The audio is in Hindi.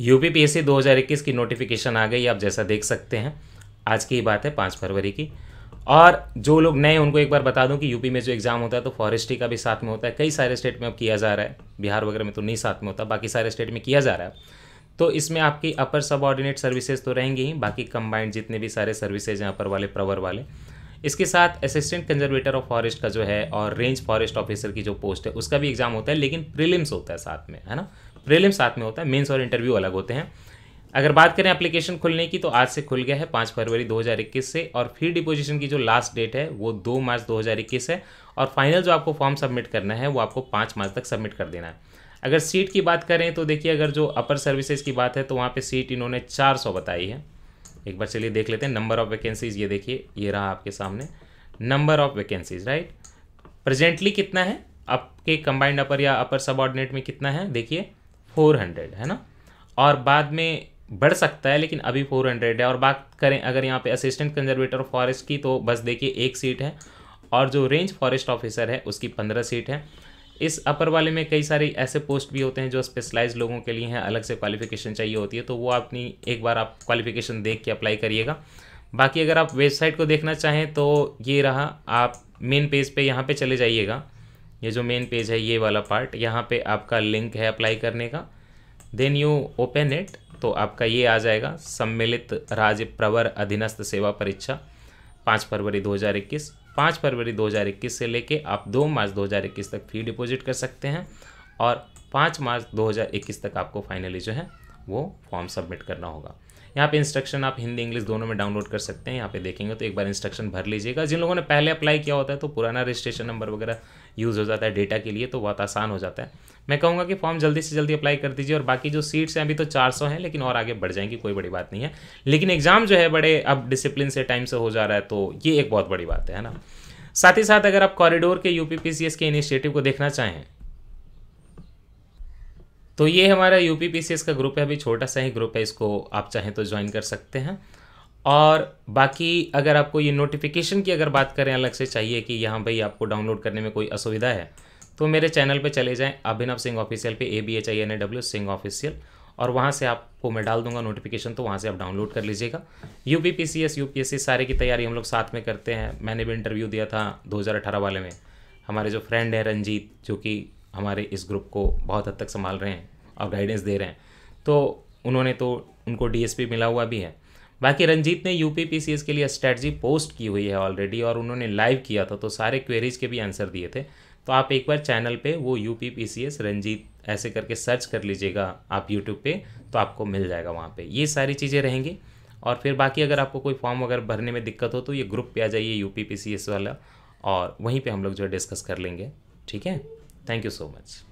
हज़ार 2021 की नोटिफिकेशन आ गई आप जैसा देख सकते हैं आज की ही बात है पाँच फरवरी की और जो लोग नए उनको एक बार बता दूं कि यूपी में जो एग्ज़ाम होता है तो फॉरेस्ट्री का भी साथ में होता है कई सारे स्टेट में अब किया जा रहा है बिहार वगैरह में तो नहीं साथ में होता बाकी सारे स्टेट में किया जा रहा है तो इसमें आपकी अपर सब ऑर्डिनेट सर्विसेज तो रहेंगी ही बाकी कंबाइंड जितने भी सारे सर्विसेज हैं अपर वाले प्रवर वाले इसके साथ असिस्टेंट कंजर्वेटर ऑफ फॉरेस्ट का जो है और रेंज फॉरेस्ट ऑफिसर की जो पोस्ट है उसका भी एग्ज़ाम होता है लेकिन प्रिलिम्स होता है साथ में है ना प्रीलिम साथ में होता है मेंस और इंटरव्यू अलग होते हैं अगर बात करें एप्लीकेशन खुलने की तो आज से खुल गया है पाँच फरवरी 2021 से और फी डिपोजिशन की जो लास्ट डेट है वो दो मार्च 2021 है और फाइनल जो आपको फॉर्म सबमिट करना है वो आपको पाँच मार्च तक सबमिट कर देना है अगर सीट की बात करें तो देखिए अगर जो अपर सर्विसेज की बात है तो वहाँ पर सीट इन्होंने चार बताई है एक बार चलिए देख लेते हैं नंबर ऑफ़ वैकेंसीज़ ये देखिए ये रहा आपके सामने number of vacancies right presently कितना है आपके कंबाइंड अपर या अपर सबऑर्डिनेट में कितना है देखिए फोर हंड्रेड है ना और बाद में बढ़ सकता है लेकिन अभी फोर हंड्रेड है और बात करें अगर यहाँ पे असिस्टेंट कंजर्वेटर फॉरेस्ट की तो बस देखिए एक सीट है और जो रेंज फॉरेस्ट ऑफिसर है उसकी पंद्रह सीट है इस अपर वाले में कई सारे ऐसे पोस्ट भी होते हैं जो स्पेशलाइज लोगों के लिए हैं अलग से क्वालिफिकेशन चाहिए होती है तो वो अपनी एक बार आप क्वालिफिकेशन देख के अप्लाई करिएगा बाकी अगर आप वेबसाइट को देखना चाहें तो ये रहा आप मेन पेज पे यहाँ पे चले जाइएगा ये जो मेन पेज है ये वाला पार्ट यहाँ पे आपका लिंक है अप्लाई करने का देन यू ओपन इट तो आपका ये आ जाएगा सम्मिलित राज्य प्रवर अधीनस्थ सेवा परीक्षा पाँच फरवरी 2021 पाँच फरवरी 2021 से लेके आप दो मार्च 2021 तक फी डिपॉजिट कर सकते हैं और पाँच मार्च 2021 तक आपको फाइनली जो है वो फॉर्म सबमिट करना होगा यहाँ पे इंस्ट्रक्शन आप हिंदी इंग्लिश दोनों में डाउनलोड कर सकते हैं यहाँ पे देखेंगे तो एक बार इंस्ट्रक्शन भर लीजिएगा जिन लोगों ने पहले अप्लाई किया होता है तो पुराना रजिस्ट्रेशन नंबर वगैरह यूज़ हो जाता है डेटा के लिए तो बहुत आसान हो जाता है मैं कहूँगा कि फॉर्म जल्दी से जल्दी अप्लाई कर दीजिए और बाकी जो सीट्स हैं अभी तो चार हैं लेकिन और आगे बढ़ जाएंगी कोई बड़ी बात नहीं है लेकिन एग्ज़ाम जो है बड़े अब डिसिप्लिन से टाइम से हो जा रहा है तो ये एक बहुत बड़ी बात है ना साथ ही साथ अगर आप कॉरिडोर के यूपीपीसीएस के इनिशिएटिव को देखना चाहें तो ये हमारा यू पी का ग्रुप है अभी छोटा सा ही ग्रुप है इसको आप चाहें तो ज्वाइन कर सकते हैं और बाकी अगर आपको ये नोटिफिकेशन की अगर बात करें अलग से चाहिए कि यहाँ भाई आपको डाउनलोड करने में कोई असुविधा है तो मेरे चैनल पे चले जाएं अभिनव सिंह ऑफिशियल पे A B H I N A W Singh official और वहाँ से आपको मैं डाल दूंगा नोटिफिकेशन तो वहाँ से आप डाउनलोड कर लीजिएगा U P P C S U P S C सारे की तैयारी हम लोग साथ में करते हैं मैंने भी इंटरव्यू दिया था अठारह वाले में हमारे जो फ्रेंड हैं रंजीत जो कि हमारे इस ग्रुप को बहुत हद तक संभाल रहे हैं और गाइडेंस दे रहे हैं तो उन्होंने तो उनको डीएसपी मिला हुआ भी है बाकी रंजीत ने यू पी के लिए स्ट्रैटी पोस्ट की हुई है ऑलरेडी और उन्होंने लाइव किया था तो सारे क्वेरीज के भी आंसर दिए थे तो आप एक बार चैनल पे वो U P P C S Ranjit ऐसे करके सर्च कर लीजिएगा आप यूट्यूब पे तो आपको मिल जाएगा वहाँ पे ये सारी चीज़ें रहेंगी और फिर बाकी अगर आपको कोई फॉर्म वगैरह भरने में दिक्कत हो तो ये ग्रुप पे आ जाइए U P P C S वाला और वहीं पे हम लोग जो है डिस्कस कर लेंगे ठीक है Thank you so much.